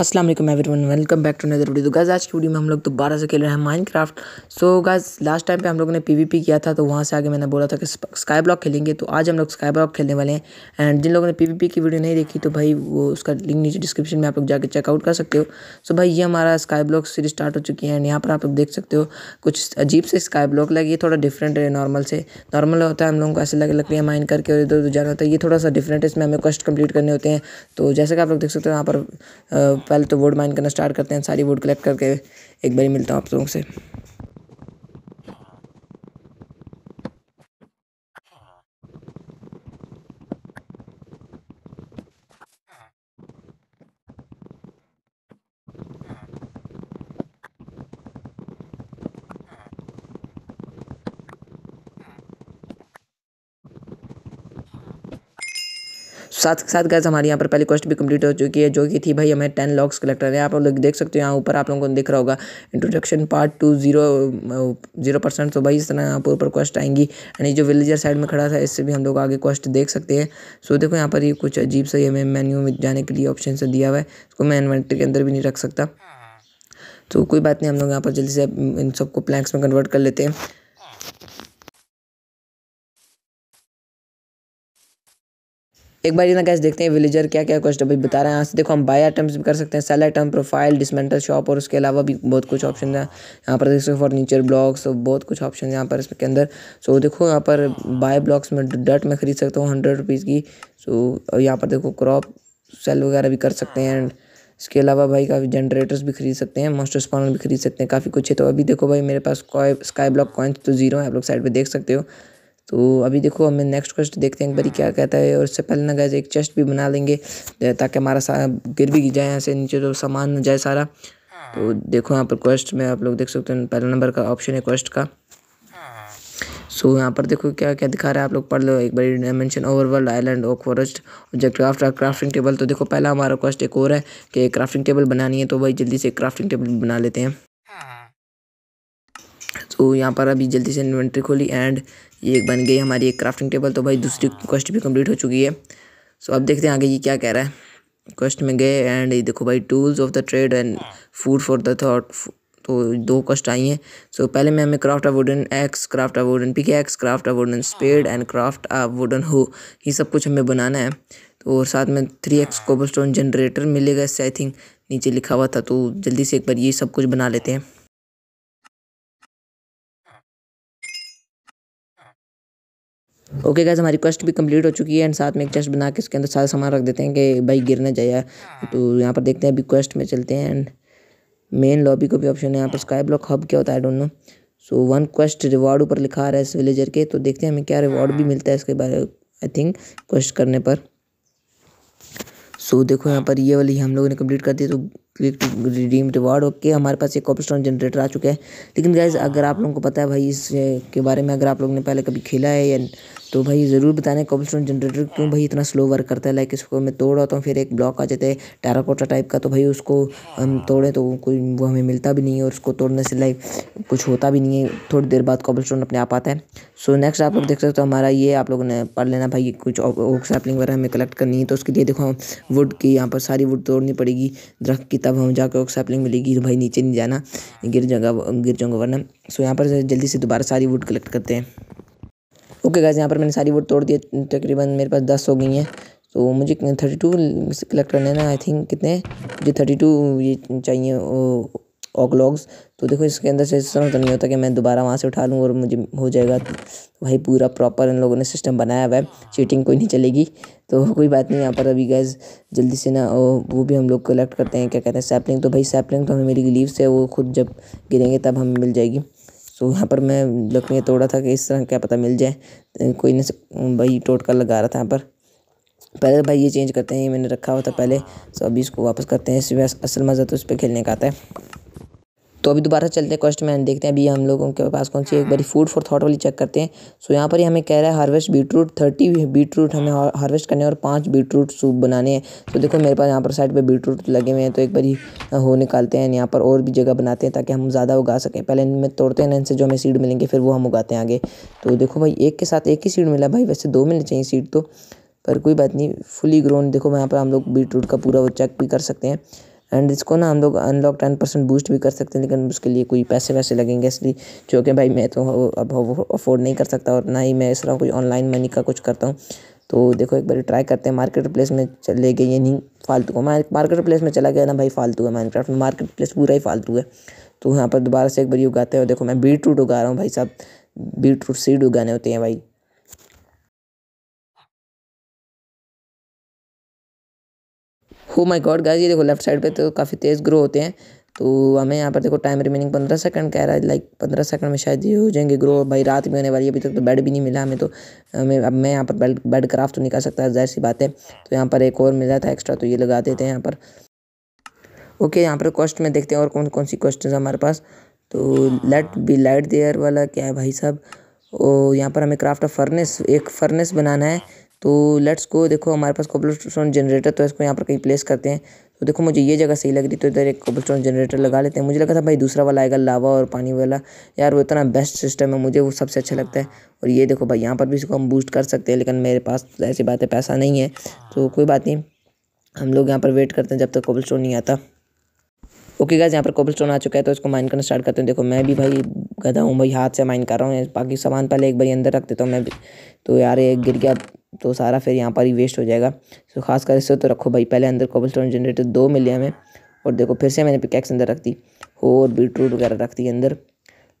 Aslam everyone welcome back to another video तो guys आज की वीडियो में हम लोग दोबारा से खेल रहे हैं Minecraft so guys last time पे हम लोगों ने पीवीपी किया था तो वहाँ से आगे मैंने बोला था कि स्काई ब्लॉक खेलेंगे तो आज हम लोग स्काई ब्लॉक खेलने वाले हैं एंड जिन लोगों ने पीवीपी की वीडियो नहीं देखी तो भाई वो उसका लिंक नीचे डिस्क्रिप्शन में आप लोग जाकर चेकआउट कर सकते हो सो भाई ये हमारा स्काई ब्लॉक सीरीज स्टार्ट हो चुकी है एंड यहाँ पर आप लोग देख सकते हो कुछ अजीब से स्काई ब्लॉक लगे ये थोड़ा डिफरेंट है नॉर्मल से नॉर्मल होता है हम लोगों को ऐसे लगे लकड़ियाँ माइन करके और इधर उधर जाना होता है ये थोड़ा सा डिफरेंट है इसमें हमें क्वेश्चन कंप्लीट करने होते हैं तो जैसे कि आप लोग देख सकते हो यहाँ पर पहले तो वोड माइन करना स्टार्ट करते हैं सारी वोड कलेक्ट करके एक बार मिलता हूँ आप लोगों से साथ के साथ गैस हमारे यहाँ पर पहली क्वेश्चन भी कंप्लीट हो चुकी है जो कि थी भाई हमें टेन लॉक्स कलेक्टर है आप लोग देख सकते हो यहाँ ऊपर आप लोगों को दिख रहा होगा introduction part two zero zero percent तो भाई इस तरह यहाँ पर ऊपर क्वेश्चन आएंगी यानी जो विलेजर साइड में खड़ा था इससे भी हम लोग आगे क्वेश्चन देख सकते हैं सो देखो यहाँ पर ये कुछ अजीब सा ही हमें मेन्यू में जाने के लिए ऑप्शन से दिया हुआ है इसको मैं इन्वेंट्री के अंदर भी नहीं रख सकता तो कोई बात नहीं हम लोग यहाँ पर जल्दी से इन सबको प्लैंक्स में कन्वर्ट कर लेते हैं एक बार ना कैसे देखते हैं विलेजर क्या क्या कुछ अभी बता रहे हैं यहाँ से देखो हम बाय आइटम्स भी कर सकते हैं sale item profile dismantle shop और उसके अलावा भी बहुत कुछ ऑप्शन है यहाँ पर देख सकते फर्नीचर ब्लॉक्स तो बहुत कुछ ऑप्शन है यहाँ पर इसके अंदर सो देखो यहाँ पर बाय ब्लॉक्स में डट में खरीद सकता हूँ हंड्रेड रुपीज़ की सो और यहाँ पर देखो क्रॉप सेल वगैरह भी कर सकते हैं एंड इसके अलावा भाई काफ़ी जनरेटर्स भी खरीद सकते हैं मोस्टर स्पॉनर भी खरीद सकते हैं काफ़ी कुछ है तो अभी देखो भाई मेरे पास स्काई ब्लॉक कॉइन्स तो जीरो है आप लोग साइड पर देख सकते हो तो अभी देखो हमें नेक्स्ट क्वेश्चन देखते हैं एक बारी क्या कहता है और उससे पहले ना गए एक चेस्ट भी बना लेंगे ताकि हमारा सारा गिर भी जाए यहाँ से नीचे तो सामान न जाए सारा तो देखो यहाँ पर क्वेश्चन में आप लोग देख सकते हैं पहला नंबर का ऑप्शन है क्वेश्चन का सो so, यहाँ पर देखो क्या क्या दिखा रहा है आप लोग पढ़ लो एक बार dimension overworld island of forest object craft crafting table तो देखो पहला हमारा क्वेश्चन एक और है कि क्राफ्टिंग टेबल बनानी है तो भाई जल्दी से क्राफ्टिंग टेबल बना लेते हैं तो यहाँ पर अभी जल्दी से इन्वेंट्री खोली एंड ये एक बन गई हमारी एक क्राफ्टिंग टेबल तो भाई दूसरी क्वेश्चन भी कंप्लीट हो चुकी है सो अब देखते हैं आगे ये क्या कह रहा है क्वेश्चन में गए एंड ये देखो भाई tools of the trade and food for the thought तो दो कस्ट आई हैं सो so, पहले में हमें craft of wooden axe craft of wooden pickaxe craft of wooden spade and craft of wooden हो ये सब कुछ हमें बनाना है तो और साथ में three X cobblestone generator मिलेगा इससे आई थिंक नीचे लिखा हुआ था तो जल्दी से एक बार ये सब कुछ बना लेते हैं ओके गैस हमारी क्वेस्ट भी कंप्लीट हो चुकी है एंड साथ में एक चेस्ट बना के उसके अंदर सारा सामान रख देते हैं कि भाई गिर ना जाए हाँ। तो यहाँ पर देखते हैं अभी क्वेस्ट में चलते हैं एंड मेन लॉबी को भी ऑप्शन है यहाँ पर स्काई ब्लॉक हब क्या होता है don't know so one quest reward ऊपर लिखा आ रहा है इस विलेजर के तो देखते हैं हमें क्या रिवॉर्ड भी मिलता है इसके बारे आई थिंक क्वेस्ट करने पर सो so, देखो यहाँ पर ये वाली हम लोगों ने कंप्लीट कर दी तो रिडीम रिवॉर्ड ओके हमारे पास एक ऑपस्टोन जनरेटर आ चुका है लेकिन गैज़ अगर आप लोगों को पता है भाई इस के बारे में अगर आप लोगों ने पहले कभी खेला है या तो भाई ज़रूर बताने कॉबल स्टोन जनरेटर क्यों भाई इतना स्लो वर्क करता है लाइक इसको मैं तोड़ आता हूँ फिर एक ब्लॉक आ जाता है टेराकोटा टाइप का तो भाई उसको हम तोड़ें तो कोई वो हमें मिलता भी नहीं है और उसको तोड़ने से लाइक कुछ होता भी नहीं है थोड़ी देर बाद कॉबल स्टोन अपने आप आता है सो नेक्स्ट आप लोग देख सकते हो हमारा ये आप लोगों ने पढ़ लेना भाई कुछ ओक सैपलिंग वगैरह हमें कलेक्ट करनी है तो उसके लिए देखो वुड की यहाँ पर सारी वुड तोड़नी पड़ेगी दरख्त की तब हम जाकर ओक सैपलिंग मिलेगी तो भाई नीचे नहीं जाना गिर जाऊँगा गिर जाऊँगा वरना सो यहाँ पर जल्दी से दोबारा सारी वुड कलेक्ट करते हैं ओके गाइज यहाँ पर मैंने सारी वोट तोड़ दी तकरीबन मेरे पास दस हो गई हैं तो मुझे थर्टी टू कलेक्ट करने ना आई थिंक कितने मुझे थर्टी टू ये चाहिए ऑकलॉग्स तो देखो इसके अंदर से इस तो नहीं होता कि मैं दोबारा वहाँ से उठा लूँ और मुझे हो जाएगा तो भाई पूरा प्रॉपर इन लोगों ने सिस्टम बनाया हुआ है चीटिंग कोई नहीं चलेगी तो कोई बात नहीं यहाँ पर अभी गैस जल्दी से ना वो भी हम लोग कलेक्ट करते हैं क्या कहते हैं सैपलिंग तो भाई सैपलिंग तो हमें मेरी लीव से वो खुद जब गिरेंगे तब हमें मिल जाएगी सो यहाँ पर मैं लकड़ियाँ तोड़ा था कि इस तरह क्या पता मिल जाए कोई ना भाई टोटका लगा रहा था यहाँ पर पहले भाई ये चेंज करते हैं ये मैंने रखा हुआ था पहले सो अभी इसको वापस करते हैं इसमें असल मज़ा तो इस पर खेलने का आता है तो अभी दोबारा चलते हैं क्वेश्चन में देखते हैं अभी हम लोगों के पास कौन सी एक बारी फूड फॉर थॉट वाली चेक करते हैं सो यहाँ पर ही हमें कह रहा है हार्वेस्ट बीटरूट थर्टी बीटरूट हमें हार्वेस्ट करने और पाँच बीटरूट सूप बनाने हैं तो देखो मेरे पास यहाँ पर साइड पर बीटरूट लगे हुए हैं तो एक बारी हो निकालते हैं यहाँ पर और भी जगह बनाते हैं ताकि हम ज़्यादा उगा सकें पहले इनमें तोड़ते हैं इनसे जो हमें सीड मिलेंगे फिर वो हम उगाते हैं आगे तो देखो भाई एक के साथ एक ही सीड मिला भाई वैसे दो मिलने चाहिए सीड तो पर कोई बात नहीं फुली ग्रोन देखो यहाँ पर हम लोग बीटरूट का पूरा वो चेक भी कर सकते हैं एंड इसको ना हम लोग अनलॉक टेन परसेंट बूस्ट भी कर सकते हैं लेकिन उसके लिए कोई पैसे वैसे लगेंगे इसलिए जो कि भाई मैं तो अब अफोर्ड नहीं कर सकता और ना ही मैं इस तरह कोई ऑनलाइन मनी का कुछ करता हूँ तो देखो एक बार ट्राई करते हैं मार्केट प्लेस में चले गए ये नहीं फालतू को मार्केट प्लेस में चला गया ना भाई फालतू है माइनक्राफ्ट में मार्केट प्लेस पूरा ही फालतू है तो यहाँ पर दोबारा से एक बार उगाते हैं और देखो मैं बीट उगा रहा हूँ भाई साहब बीट सीड उगाने होते हैं भाई हो माई गॉड गाइज ये देखो लेफ्ट साइड पे तो काफ़ी तेज़ ग्रो होते हैं तो हमें यहाँ पर देखो टाइम रिमेनिंग पंद्रह सेकंड कह रहा है लाइक पंद्रह सेकंड में शायद ये हो जाएंगे ग्रो भाई रात में होने वाली अभी तक तो बेड भी नहीं मिला हमें तो हमें अब मैं यहाँ पर बेड बेड क्राफ्ट तो नहीं कर सकता जाहिर सी बात है तो यहाँ पर एक और मिला था एक्स्ट्रा तो ये लगा देते हैं यहाँ पर ओके यहाँ पर क्वेश्चन में देखते हैं और कौन कौन सी क्वेश्चन हमारे पास तो लेट बी लाइट देयर वाला क्या है भाई साहब और यहाँ पर हमें क्राफ्ट ऑफ फर्नेस एक फर्नेस बनाना है तो लेट्स को देखो हमारे पास कोबल जनरेटर तो इसको यहाँ पर कहीं प्लेस करते हैं तो देखो मुझे ये जगह सही लग रही तो इधर एक कोबल जनरेटर लगा लेते हैं मुझे लगा था भाई दूसरा वाला आएगा लावा और पानी वाला यार वो इतना बेस्ट सिस्टम है मुझे वो सबसे अच्छा लगता है और ये देखो भाई यहाँ पर भी इसको हम बूस्ट कर सकते हैं लेकिन मेरे पास तो ऐसी बात है पैसा नहीं है तो कोई बात नहीं हम लोग यहाँ पर वेट करते हैं जब तक कोबल नहीं आता ओके गाइज यहाँ पर कोबल स्टोन आ चुका है तो इसको माइन करना स्टार्ट करते हैं देखो मैं भी भाई गधा हूँ भाई हाथ से माइन कर रहा हूँ बाकी सामान पहले एक बार अंदर रख देता तो हूँ मैं भी तो यार ये गिर गया तो सारा फिर यहाँ पर ही वेस्ट हो जाएगा खास खासकर इससे तो रखो भाई पहले अंदर कोबल स्टोन जनरेटर दो मिले हमें और देखो फिर से मैंने पिकैक्स अंदर रख दी हो और बीटरूट वगैरह रख दी अंदर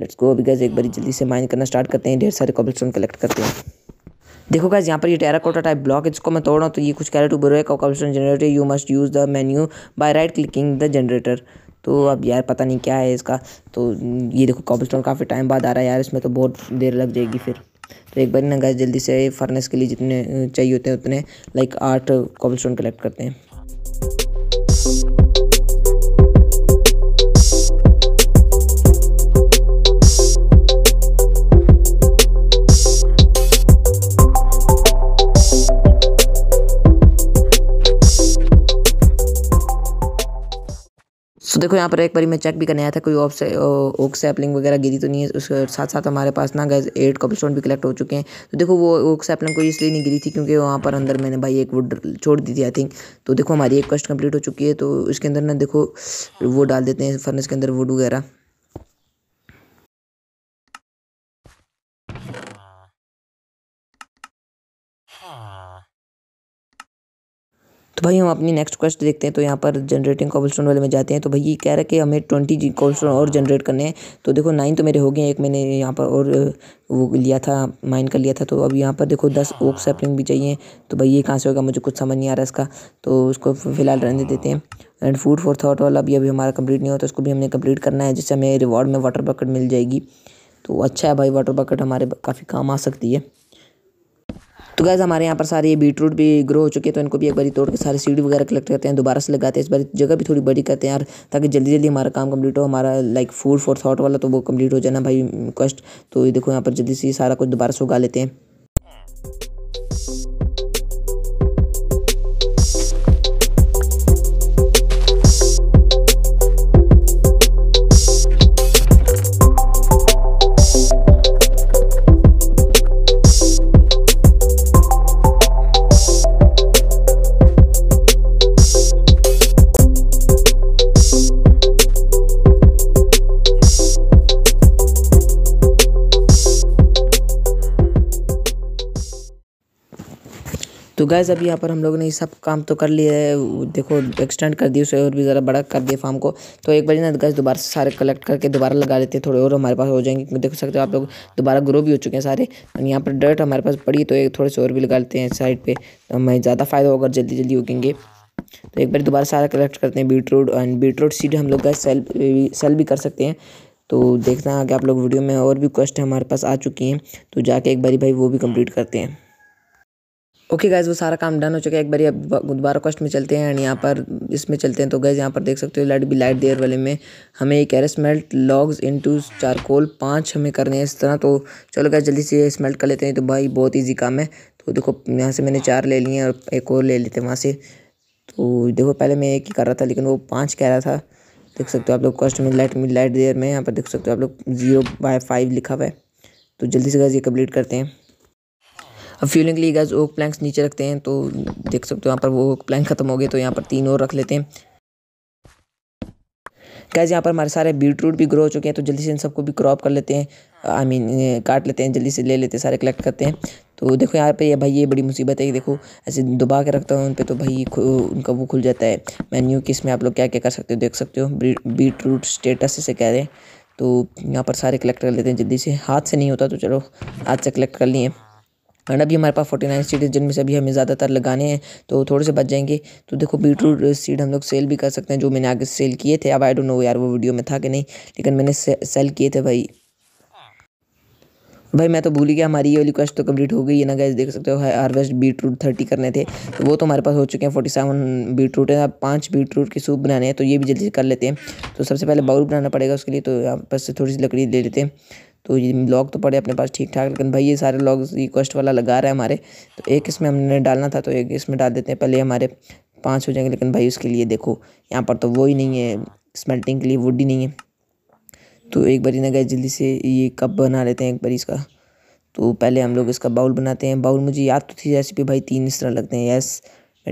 लेट्स गो बिकॉज एक बार जल्दी से माइन करना स्टार्ट करते हैं ढेर सारे कोबल स्टोन कलेक्ट करते हैं देखो गैस यहाँ पर ये कोटा टाइप ब्लॉक है जिसको मैं तोड़ रहा हूँ तो ये कुछ carrot over to cobble generator you must use the menu by right clicking the generator तो अब यार पता नहीं क्या है इसका तो ये देखो कॉबल काफ़ी टाइम बाद आ रहा है यार इसमें तो बहुत देर लग जाएगी फिर तो एक बार ना गैस जल्दी से फर्नेस के लिए जितने चाहिए होते हैं उतने लाइक आठ कॉबल कलेक्ट करते हैं सो तो देखो यहाँ पर एक बारी मैं चेक भी करने आया था कोई ऑफ से ओक सैपलिंग वगैरह गिरी तो नहीं है उसके साथ साथ हमारे पास ना गैस एट कबल भी कलेक्ट हो चुके हैं तो देखो वो ओक सैपलिंग कोई इसलिए नहीं गिरी थी क्योंकि वहाँ पर अंदर मैंने भाई एक वुड छोड़ दी थी आई थिंक तो देखो हमारी एक कस्ट कंप्लीट हो चुकी है तो इसके अंदर ना देखो वो डाल देते हैं फर्नेस के अंदर वुड वगैरह Huh. हाँ। हाँ। तो भाई हम अपनी नेक्स्ट क्वेश्चन देखते हैं तो यहाँ पर जनरेटिंग कोबलस्टोन वाले में जाते हैं तो भाई ये कह रहा है कि हमें ट्वेंटी जी कोबलस्टोन और जनरेट करने हैं तो देखो नाइन तो मेरे हो गए एक मैंने यहाँ पर और वो लिया था माइन कर लिया था तो अब यहाँ पर देखो दस ओक सैपलिंग भी चाहिए तो भाई ये कहाँ से होगा मुझे कुछ समझ नहीं आ रहा इसका तो उसको फिलहाल रहने देते हैं एंड फूड फॉर थाट वाला भी अभी हमारा कंप्लीट नहीं होता तो उसको भी हमने कम्प्लीट करना है जिससे हमें रिवॉर्ड में वाटर बकेट मिल जाएगी तो अच्छा है भाई वाटर बकेट हमारे काफ़ी काम आ सकती है तो गैस हमारे यहाँ पर सारे ये बीट रूट भी ग्रो हो चुके हैं तो इनको भी एक बार तोड़ के सारे सीड वगैरह कलेक्ट करते हैं दोबारा से लगाते हैं इस बार जगह भी थोड़ी बड़ी करते हैं यार ताकि जल्दी जल्दी हमारा काम कम्प्लीट हो हमारा लाइक फूड फॉर थाट वाला तो वो कम्प्लीट हो जाना भाई mm, क्वेश्चन तो देखो यहाँ पर जल्दी से सारा कुछ दोबारा से उगा लेते हैं तो गैज़ अभी यहाँ पर हम लोग ने सब काम तो कर लिया है देखो एक्सटेंड कर दिए उसे और भी ज़रा बड़ा कर दिया फार्म को तो एक बार ना गैस दोबारा से सारे कलेक्ट करके दोबारा लगा लेते हैं थोड़े और हमारे पास हो जाएंगे देख सकते हो आप लोग दोबारा ग्रो भी हो चुके हैं सारे और यहाँ पर डर्ट हमारे पास पड़ी तो एक थोड़े से और भी लगा लेते हैं साइड पर तो हमें ज़्यादा फ़ायदा होगा जल्दी जल्दी उगेंगे तो एक बार दोबारा सारा कलेक्ट करते हैं beetroot and beetroot seed हम लोग गैस सेल सेल भी कर सकते हैं तो देखना कि आप लोग वीडियो में और भी क्वेश्चन हमारे पास आ चुकी हैं तो जाके एक बारी भाई वो भी कंप्लीट करते हैं ओके गाइज वो सारा काम डन हो चुका है एक बार अब दोबारा कॉस्ट में चलते हैं एंड यहाँ पर इसमें चलते हैं तो गैज़ यहाँ पर देख सकते हो लाइट भी लाइट देर वाले में हमें एक air smelt logs into charcoal पाँच हमें करने हैं इस तरह तो चलो गैस जल्दी से स्मेल्ट कर लेते हैं तो भाई बहुत ईजी काम है तो देखो यहाँ से मैंने चार ले लिए और एक और ले लेते हैं वहाँ से तो देखो पहले मैं एक ही कर रहा था लेकिन वो पाँच कह रहा था देख सकते हो आप लोग कॉस्ट में लाइट लाइट देर में यहाँ पर देख सकते हो आप लोग जीरो बाय फाइव लिखा हुआ है तो जल्दी से गैस ये कम्प्लीट करते हैं अब फ्यूलिंग के लिए गैस ओक प्लैंक्स नीचे रखते हैं तो देख सकते हो यहाँ पर वो ओक प्लैंक खत्म हो गए तो यहाँ पर तीन और रख लेते हैं गैस यहाँ पर हमारे सारे बीट रूट भी ग्रो हो चुके हैं तो जल्दी से इन सबको भी क्रॉप कर लेते हैं आई मीन काट लेते हैं जल्दी से ले लेते हैं सारे कलेक्ट करते हैं तो देखो यहाँ पर ये भाई ये बड़ी मुसीबत है कि देखो ऐसे दबा के रखता हूँ उन पर तो भाई उनका वो खुल जाता है मेन्यू कि इसमें आप लोग क्या क्या कर सकते हो देख सकते हो बीट रूट स्टेटस इसे कह रहे हैं तो यहाँ पर सारे कलेक्ट कर लेते हैं जल्दी से हाथ से नहीं होता तो चलो हाथ से कलेक्ट कर लिए वरना भी हमारे पास फोर्टी नाइन सीड है जिनमें से अभी हमें ज़्यादातर लगाने हैं तो थोड़े से बच जाएंगे तो देखो बीटरूट सीड हम लोग सेल भी कर सकते हैं जो मैंने आगे सेल किए थे अब आई डोंट नो यार वो वीडियो में था कि नहीं लेकिन मैंने से, सेल किए थे भाई भाई मैं तो भूल गया हमारी ये वाली क्वेश्चन तो कंप्लीट हो गई है ना गैस देख सकते हो हार्वेस्ट बीट रूट थर्टी करने थे तो वो तो हमारे पास हो चुके हैं फोर्टी सेवन बीट रूट है अब पाँच बीट रूट की सूप बनाने हैं तो ये भी जल्दी से कर लेते हैं तो सबसे पहले बाउल बनाना पड़ेगा उसके लिए तो यहाँ पर से थोड़ी सी लकड़ी ले लेते हैं तो ये लॉग तो पड़े अपने पास ठीक ठाक लेकिन भाई ये सारे लॉग रिक्वेस्ट वाला लगा रहा है हमारे तो एक इसमें हमने डालना था तो एक इसमें डाल देते हैं पहले हमारे पाँच हो जाएंगे लेकिन भाई उसके लिए देखो यहाँ पर तो वो ही नहीं है स्मेल्टिंग के लिए वुड ही नहीं है तो एक बारी ना गए जल्दी से ये कप बना लेते हैं एक बारी इसका तो पहले हम लोग इसका बाउल बनाते हैं बाउल मुझे याद तो थी रेसिपी भाई तीन इस तरह लगते हैं यस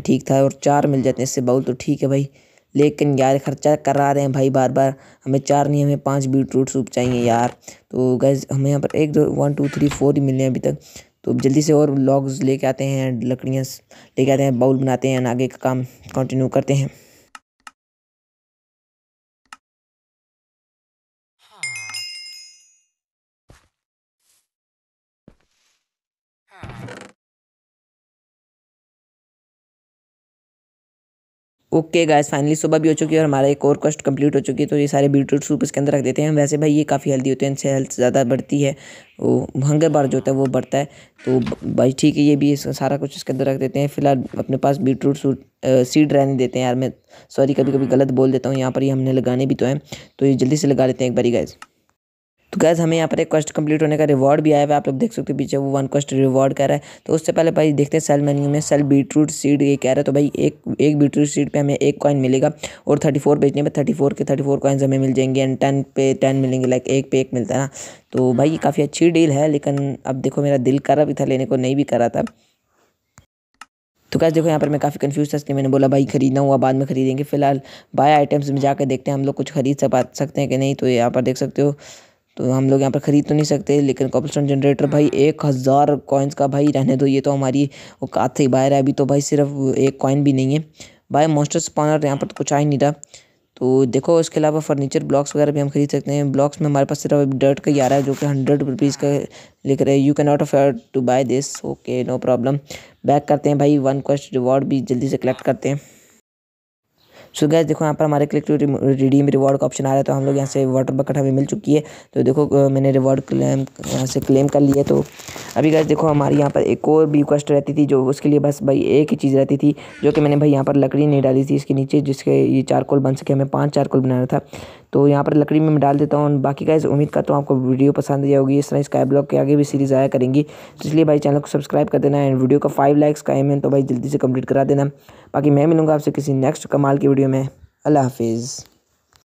ठीक था और चार मिल जाते हैं इससे बाउल तो ठीक है भाई लेकिन यार ख़र्चा करा रहे हैं भाई बार बार हमें चार नहीं हमें पाँच बीटरूट सूप चाहिए यार तो गैस हमें यहाँ पर एक दो वन टू थ्री फोर ही मिले हैं अभी तक तो जल्दी से और लॉग्स लेके आते हैं लकड़ियाँ लेके आते हैं बाउल बनाते हैं आगे का काम कंटिन्यू करते हैं ओके गैस फाइनली सुबह भी हो चुकी है और हमारा एक और कस्ट कंप्लीट हो चुकी है तो ये सारे बीटरूट सूप इसके अंदर रख देते हैं वैसे भाई ये काफ़ी हेल्दी होते हैं इनसे हेल्थ ज़्यादा बढ़ती है वो हंगर बार जो होता है वो बढ़ता है तो भाई ठीक है ये भी सारा कुछ इसके अंदर रख देते हैं फिलहाल अपने पास बीटरूट सूट सीड रहने देते हैं यार मैं सॉरी कभी कभी गलत बोल देता हूँ यहाँ पर ये हमने लगाने भी तो हैं तो ये जल्दी से लगा लेते हैं एक बारी गैस तो गैस हमें यहाँ पर एक क्वेश्चन कंप्लीट होने का रिवॉर्ड भी आया हुआ है आप लोग देख सकते हो पीछे वो वन क्वेश्चन रिवॉर्ड कह रहा है तो उससे पहले भाई देखते हैं सेल मेन्यू में सेल बीटरूट सीड ये कह रहा है तो भाई एक एक बीटरूट सीड पे हमें एक कॉइन मिलेगा और थर्टी फोर बेचने पर थर्टी फोर के थर्टी फोर कॉइन्स हमें मिल जाएंगे एंड टेन पे टेन मिलेंगे लाइक एक पे एक मिलता है ना तो भाई ये काफ़ी अच्छी डील है लेकिन अब देखो मेरा दिल करा भी था लेने को नहीं भी करा था तो कैसे देखो यहाँ पर मैं काफ़ी कंफ्यूज था इसलिए मैंने बोला भाई खरीदना हुआ बाद में खरीदेंगे फिलहाल बाय आइटम्स में जाकर देखते हैं हम लोग कुछ खरीद सक सकते हैं कि नहीं तो यहाँ पर देख सकते हो तो हम लोग यहाँ पर ख़रीद तो नहीं सकते लेकिन कॉपलस्टोन जनरेटर भाई हाँ। एक हज़ार कॉइन्स का भाई रहने दो ये तो हमारी औकात से बाहर है अभी तो भाई सिर्फ एक कॉइन भी नहीं है भाई मोस्टर स्पॉनर यहाँ पर तो कुछ आ ही नहीं रहा तो देखो उसके अलावा फर्नीचर ब्लॉक्स वगैरह भी हम खरीद सकते हैं ब्लॉक्स में हमारे पास सिर्फ डर्ट का ही आ रहा है जो कि हंड्रेड रुपीज़ का हाँ। लेकर रहे you can not afford to buy this okay no problem back करते हैं भाई वन क्वेस्ट रिवॉर्ड भी जल्दी से कलेक्ट करते हैं सो गैस देखो यहाँ पर हमारे क्लिक टू रिडीम रिवॉर्ड का ऑप्शन आ रहा है तो हम लोग यहाँ से वाटर बकट हमें मिल चुकी है तो देखो मैंने रिवॉर्ड क्लेम यहाँ से क्लेम कर लिया तो अभी गैस देखो हमारे यहाँ पर एक और भी रिक्वेस्ट रहती थी जो उसके लिए बस भाई एक ही चीज़ रहती थी जो कि मैंने भाई यहाँ पर लकड़ी नहीं डाली थी इसके नीचे जिसके ये चारकोल बन सके हमें पाँच चारकोल बनाना था तो यहाँ पर लकड़ी में मैं डाल देता हूँ बाकी का उम्मीद करता हूँ आपको वीडियो पसंद आई होगी इस तरह स्काई ब्लॉग के आगे भी सीरीज़ आया करेंगी तो इसलिए भाई चैनल को सब्सक्राइब कर देना एंड वीडियो का फाइव लाइक्स का एम है तो भाई जल्दी से कम्प्लीट करा देना बाकी मैं मिलूँगा आपसे किसी नेक्स्ट कमाल की वीडियो में अल्लाह हाफिज़